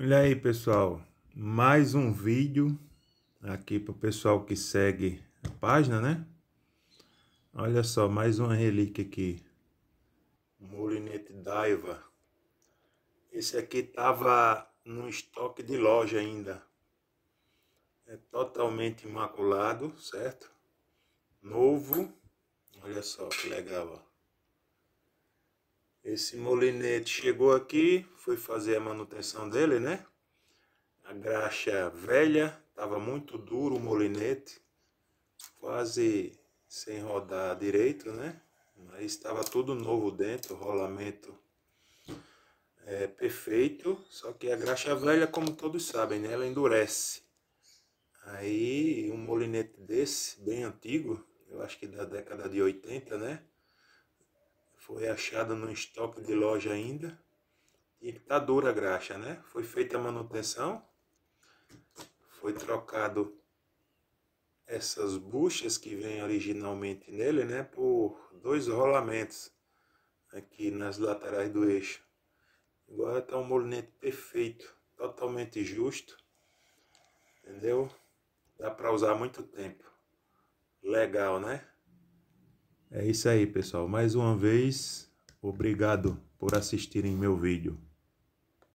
Olha aí, pessoal, mais um vídeo aqui para o pessoal que segue a página, né? Olha só, mais uma relíquia aqui. Molinete Daiva. Esse aqui tava no estoque de loja ainda. É totalmente imaculado, certo? Novo. Olha só que legal, ó. Esse molinete chegou aqui, foi fazer a manutenção dele, né? A graxa velha, estava muito duro o molinete, quase sem rodar direito, né? Mas estava tudo novo dentro, rolamento é, perfeito, só que a graxa velha, como todos sabem, né? ela endurece. Aí um molinete desse, bem antigo, eu acho que da década de 80, né? foi achada no estoque de loja ainda. E tá dura a graxa, né? Foi feita a manutenção, foi trocado essas buchas que vem originalmente nele, né? Por dois rolamentos aqui nas laterais do eixo. Agora está um molinete perfeito, totalmente justo, entendeu? Dá para usar muito tempo. Legal, né? É isso aí, pessoal. Mais uma vez, obrigado por assistirem meu vídeo.